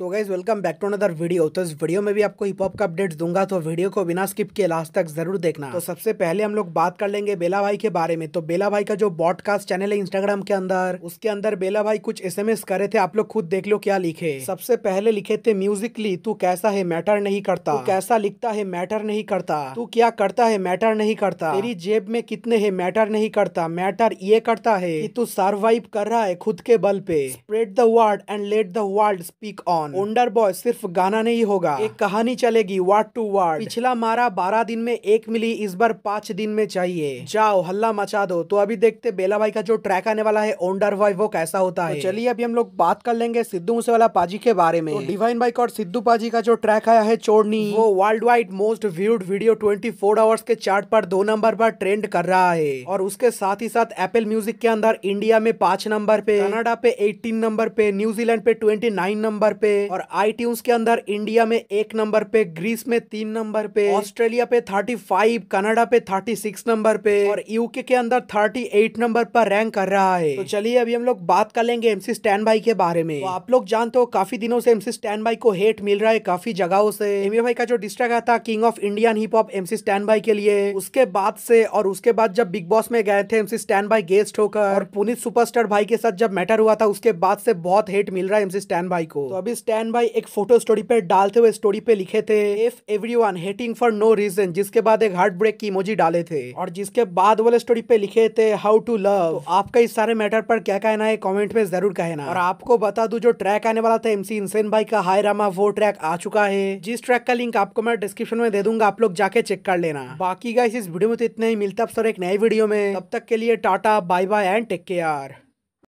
so guys welcome back to another video तो इस video में भी आपको हिप हॉप का अपडेट्स दूंगा तो वीडियो को बिना स्किप के लास्ट तक जरूर देखना तो सबसे पहले हम लोग बात कर लेंगे बेला भाई के बारे में तो बेला भाई का जो ब्रॉडकास्ट चैनल है इंस्टाग्राम के अंदर उसके अंदर बेला भाई कुछ एस एसएमएस करे थे आप लोग खुद देख लो क्या लिखे सबसे पहले लिखे थे म्यूजिकली तू कैसा है मैटर नहीं करता कैसा लिखता है मैटर नहीं करता तू क्या करता है मैटर नहीं करता तेरी जेब में कितने है मैटर नहीं करता मैटर ये करता है की तू सर्वाइव कर रहा है खुद के बल पे spread the word and let the world speak on one wonder boy सिर्फ गाना नहीं होगा एक कहानी चलेगी वार्ड टू वार्ड पिछला मारा बारह दिन में एक मिली इस बार पांच दिन में चाहिए जाओ हल्ला मचा दो तो अभी देखते बेला भाई का जो ट्रैक आने वाला है ओंडर बॉय वो कैसा होता तो है चलिए अभी हम लोग बात कर लेंगे सिद्धू मूसेवाला पाजी के बारे में डिवाइन तो बाइक और सिद्धू पाजी का जो ट्रैक आया है चोरनी वो world wide most viewed video twenty four hours के चार्ट पर दो नंबर पर ट्रेंड कर रहा है और उसके साथ ही साथ एप्पल म्यूजिक के अंदर इंडिया में पांच नंबर पे कनाडा पे 18 नंबर पे न्यूजीलैंड पे ट्वेंटी नंबर पे पे और आई के अंदर इंडिया में एक नंबर पे ग्रीस में तीन नंबर पे ऑस्ट्रेलिया पे थर्टी फाइव कनाडा पे थर्टी सिक्स नंबर पे और यूके के अंदर थर्टी एट नंबर पर रैंक कर रहा है तो चलिए अभी हम लोग बात कर लेंगे एमसी स्टैंड भाई के बारे में तो आप लोग जानते हो काफी दिनों से एमसी स्टैंड बाई को हेट मिल रहा है काफी जगहों से एम भाई का जो डिस्ट्रैक आया था king of Indian hip hop MC Stan बाई के लिए उसके बाद से और उसके बाद जब बिग बॉस में गए थे एमसी स्टैंड बाई गेस्ट होकर और पुनित सुपरस्टार भाई के साथ जब मैटर हुआ था उसके बाद से बहुत हेट मिल रहा है एमसी स्टैंड भाई को तो अभी स्टैंड बाई एक फोटो स्टोरी पे डालते हुए स्टोरी पे लिखे थे if everyone hating for no reason जिसके बाद एक हार्ट ब्रेक की इमोजी डाले थे और जिसके बाद वाले स्टोरी पे लिखे थे हाउ टू लव आपका इस सारे मैटर पर क्या कहना है कॉमेंट में जरूर कहना और आपको बता दू जो ट्रैक आने वाला था एमसी इंसेन भाई का हाय रामा वो ट्रैक आ चुका है जिस ट्रैक का लिंक आपको मैं डिस्क्रिप्शन में दे दूंगा आप लोग जाके चेक कर लेना बाकी गाइस इस वीडियो में तो इतना ही मिलता है सर एक नए वीडियो में तब तक के लिए tata bye bye and take care